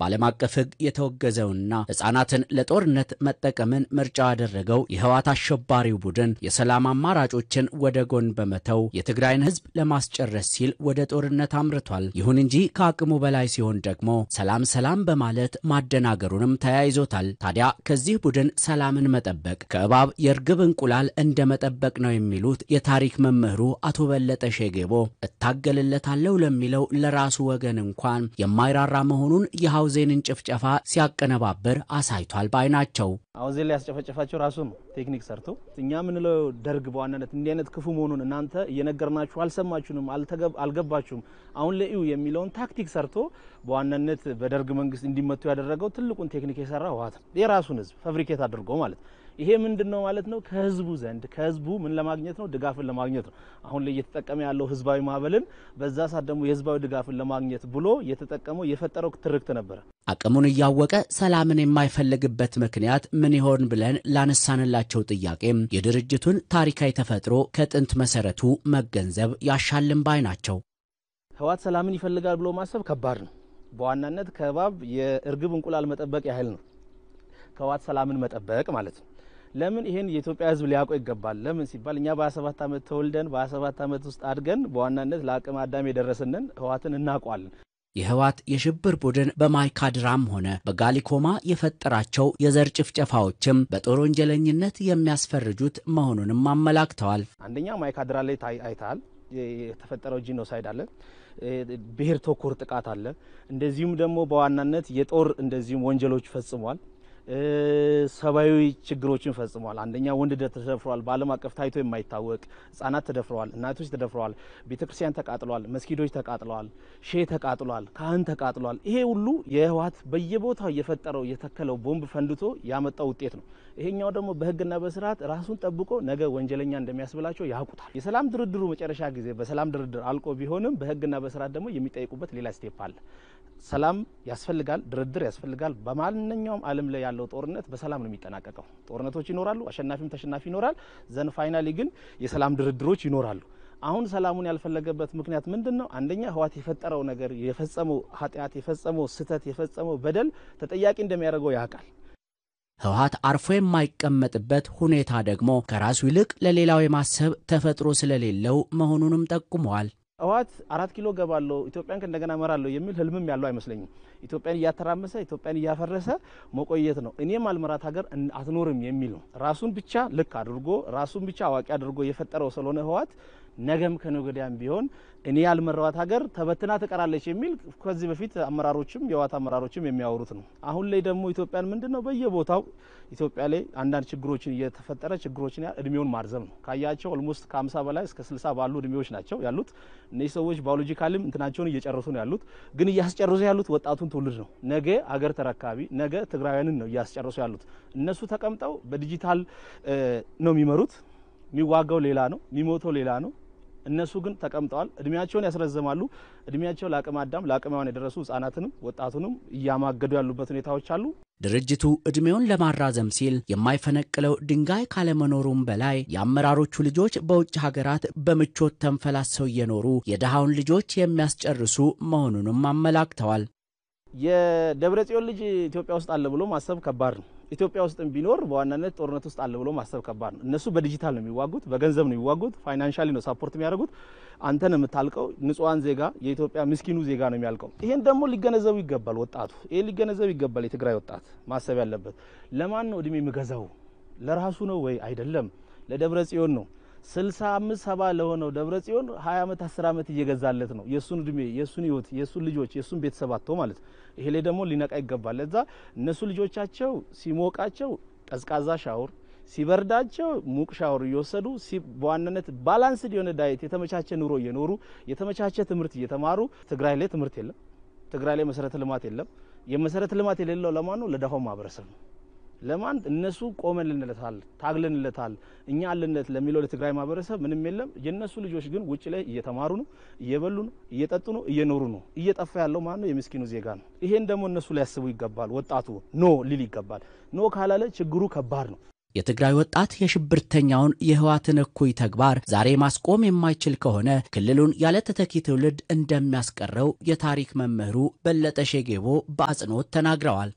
በዓለም አቀፍ ሕግ የተወገዘውና ሕፃናትን ለጦርነት መጠቀምን ምርጫ ያደረገው የህወሓት አሸባሪው ቡድን የሰላም አማራጮችን ወደ ጎን በመተው የትግራይን ሕዝብ ለማስጨረስ ሲል ወደ ጦርነት አምርቷል። ይሁን እንጂ ከአቅሙ በላይ ሲሆን ደግሞ ሰላም ሰላም በማለት ማደናገሩንም ተያይዞታል። ታዲያ ከዚህ ቡድን ሰላምን መጠበቅ ከእባብ የእርግብ እንቁላል እንደ መጠበቅ ነው የሚሉት የታሪክ መምህሩ አቶ በለጠ ሼጌቦ እታገልለታለሁ ለሚለው ለራሱ ወገን እንኳን የማይራራ መሆኑን የሀው የአውዜንን ጭፍጨፋ ሲያቀነባብር አሳይቷል ባይ ናቸው። አውዜን ላይ ያስጨፈጨፋቸው ራሱ ነው ቴክኒክ ሰርቶ። እኛ የምንለው ደርግ በዋናነት እንዲህ አይነት ክፉ መሆኑን እናንተ እየነገርናችሁ አልሰማችሁንም፣ አልገባችሁም፣ አሁን ለዩ የሚለውን ታክቲክ ሰርቶ በዋናነት በደርግ መንግስት እንዲመቱ ያደረገው ትልቁን ቴክኒክ የሰራ ህወሓት የራሱን ህዝብ ፋብሪኬት አድርጎ ማለት ነው ይሄ ምንድን ነው ማለት ነው? ከህዝቡ ዘንድ ከህዝቡ ምን ለማግኘት ነው? ድጋፍን ለማግኘት ነው። አሁን ላይ እየተጠቀመ ያለው ህዝባዊ ማዕበልን በዛ ሰዓት ደግሞ የህዝባዊ ድጋፍን ለማግኘት ብሎ የተጠቀመው የፈጠረው ትርክት ነበረ። አቅሙን እያወቀ ሰላምን የማይፈልግበት ምክንያት ምን ይሆን ብለን ላነሳንላቸው ጥያቄም የድርጅቱን ታሪካዊ ተፈጥሮ ከጥንት መሰረቱ መገንዘብ ያሻልም ባይ ናቸው። ህወሓት ሰላምን ይፈልጋል ብሎ ማሰብ ከባድ ነው። በዋናነት ከባብ የእርግብ እንቁላል መጠበቅ ያህል ነው። ከህወሓት ሰላምን መጠበቅ ማለት ነው። ለምን ይሄን የኢትዮጵያ ህዝብ ሊያውቀው ይገባል። ለምን ሲባል እኛ በ27 ዓመት ተወልደን በ27 ዓመት ውስጥ አድገን በዋናነት ለአቅመ አዳም የደረስንን ህወሓትን እናውቋለን። የህወሓት የሽብር ቡድን በማይካድራም ሆነ በጋሊኮማ የፈጠራቸው የዘር ጭፍጨፋዎችም በጦር ወንጀለኝነት የሚያስፈርጁት መሆኑንም አመላክተዋል። አንደኛ ማይካድራ ላይ አይተሃል፣ የተፈጠረው ጂኖሳይድ አለ፣ ብሔር ተኮር ጥቃት አለ። እንደዚሁም ደግሞ በዋናነት የጦር እንደዚሁም ወንጀሎች ፈጽሟል። ሰብአዊ ችግሮችን ፈጽሟል። አንደኛ ወንድ ተደፍሯል። በዓለም አቀፍ ታይቶ የማይታወቅ ህጻናት ተደፍረዋል፣ እናቶች ተደፍረዋል፣ ቤተክርስቲያን ተቃጥሏል፣ መስጊዶች ተቃጥለዋል፣ ሼ ተቃጥሏል፣ ካህን ተቃጥሏል። ይሄ ሁሉ የህወሓት በየቦታው የፈጠረው የተከለው ቦምብ ፈንድቶ ያመጣው ውጤት ነው። ይሄኛው ደግሞ በህግና በስርዓት ራሱን ጠብቆ ነገ ወንጀለኛ እንደሚያስብላቸው ያውቁታል። የሰላም ድርድሩ መጨረሻ ጊዜ በሰላም ድርድር አልቆ ቢሆንም በህግና በስርዓት ደግሞ የሚጠይቁበት ሌላ ስቴፕ አለ። ሰላም ያስፈልጋል፣ ድርድር ያስፈልጋል። በማንኛውም አለም ላይ ያለ ያለው ጦርነት በሰላም ነው የሚጠናቀቀው። ጦርነቶች ይኖራሉ፣ አሸናፊም ተሸናፊ ይኖራል። ዘን ፋይናሊ ግን የሰላም ድርድሮች ይኖራሉ። አሁን ሰላሙን ያልፈለገበት ምክንያት ምንድን ነው? አንደኛ ህወሓት የፈጠረው ነገር የፈጸመው ኃጢአት፣ የፈጸመው ስህተት፣ የፈጸመው በደል ተጠያቂ እንደሚያደርገው ያውቃል። ህወሓት አርፎ የማይቀመጥበት ሁኔታ ደግሞ ከራሱ ይልቅ ለሌላው የማሰብ ተፈጥሮ ስለሌለው መሆኑንም ጠቁመዋል። እዋት አራት ኪሎ ገባለሁ ኢትዮጵያን ከእንደገና መራለሁ የሚል ህልምም ያለው አይመስለኝም። ኢትዮጵያን እያተራመሰ ኢትዮጵያን እያፈረሰ መቆየት ነው። እኔም አልመራት ሀገር አትኖርም የሚል ነው። ራሱን ብቻ ልክ አድርጎ ራሱን ብቻ አዋቂ አድርጎ የፈጠረው ስለሆነ ህወሓት ነገም ከነገ ወዲያም ቢሆን እኔ ያልመራዋት ሀገር ተበትና ትቀራለች የሚል ከዚህ በፊት አመራሮችም የዋት አመራሮችም የሚያወሩት ነው። አሁን ላይ ደግሞ ኢትዮጵያን ምንድን ነው በየቦታው ኢትዮጵያ ላይ አንዳንድ ችግሮችን እየተፈጠረ ችግሮችን እድሜውን ማርዘም ነው። ካያቸው ኦልሞስት ከ50 በላይ እስከ 60 ባሉ እድሜዎች ናቸው ያሉት እነዚህ ሰዎች ባዮሎጂካልም እንትናቸውን እየጨረሱ ነው ያሉት። ግን እያስጨረሱ ያሉት ወጣቱን ትውልድ ነው። ነገ አገር ተረካቢ ነገ ትግራውያንን ነው እያስጨረሱ ያሉት። እነሱ ተቀምጠው በዲጂታል ነው የሚመሩት። የሚዋጋው ሌላ ነው፣ የሚሞተው ሌላ ነው። እነሱ ግን ተቀምጠዋል። እድሜያቸውን ያስረዘማሉ። እድሜያቸው ለአቅመ አዳም ለአቅመ የደረሱ ህጻናትንም ወጣቱንም እያማገዱ ያሉበት ሁኔታዎች አሉ። ድርጅቱ እድሜውን ለማራዘም ሲል የማይፈነቅለው ድንጋይ ካለመኖሩም በላይ የአመራሮቹ ልጆች በውጭ ሀገራት በምቾት ተንፈላሰው እየኖሩ የድሃውን ልጆች የሚያስጨርሱ መሆኑንም አመላክተዋል። የደብረ ጽዮን ልጅ ኢትዮጵያ ውስጥ አለ ብሎ ማሰብ ከባድ ነው። ኢትዮጵያ ውስጥም ቢኖር በዋናነት ጦርነት ውስጥ አለ ብሎ ማሰብ ከባድ ነው። እነሱ በዲጂታል ነው የሚዋጉት፣ በገንዘብ ነው የሚዋጉት፣ ፋይናንሻሊ ነው ሳፖርት የሚያደርጉት። አንተን የምታልቀው ንጹሐን ዜጋ የኢትዮጵያ ምስኪኑ ዜጋ ነው የሚያልቀው። ይሄን ደግሞ ሊገነዘቡ ይገባል ወጣቱ፣ ይሄ ሊገነዘቡ ይገባል የትግራይ ወጣት ማሰብ ያለበት። ለማን ነው እድሜ የምገዛው? ለራሱ ነው ወይ አይደለም? ለደብረ ጽዮን ነው ስልሳ አምስት ሰባ ለሆነው ደብረ ጽዮን ሀያ ዓመት አስር ዓመት እየገዛለት ነው። የሱን እድሜ፣ የሱን ህይወት፣ የሱን ልጆች፣ የሱን ቤተሰብ አቶ ማለት ነው። ይሄ ላይ ደግሞ ሊነቃ ይገባል። ለዛ እነሱ ልጆቻቸው ሲሞቃቸው ቀዝቃዛ ሻወር ሲበርዳቸው ሙቅ ሻወር እየወሰዱ በዋናነት ባላንስድ የሆነ ዳይት የተመቻቸ ኑሮ እየኖሩ የተመቻቸ ትምህርት እየተማሩ ትግራይ ላይ ትምህርት የለም። ትግራይ ላይ መሰረተ ልማት የለም። የመሰረተ ልማት የሌለው ለማን ነው? ለደሃው ማህበረሰብ ነው። ለማን እነሱ ቆመልንለታል ታግለንለታል፣ እኛ አለንለት ለሚለው ለትግራይ ማህበረሰብ ምንም የለም። የነሱ ልጆች ግን ውጭ ላይ እየተማሩ ነው፣ እየበሉ ነው፣ እየጠጡ ነው፣ እየኖሩ ነው። እየጠፋ ያለው ማን ነው? የምስኪኑ ዜጋ ነው። ይሄን ደግሞ እነሱ ሊያስቡ ይገባል። ወጣቱ ኖ ሊል ይገባል። ኖ ካላለ ችግሩ ከባድ ነው። የትግራይ ወጣት የሽብርተኛውን የህወሓትን እኩይ ተግባር ዛሬ ማስቆም የማይችል ከሆነ ክልሉን ያለ ተተኪ ትውልድ እንደሚያስቀረው የታሪክ መምህሩ በለጠ ሼጌቦ በአጽንኦት ተናግረዋል።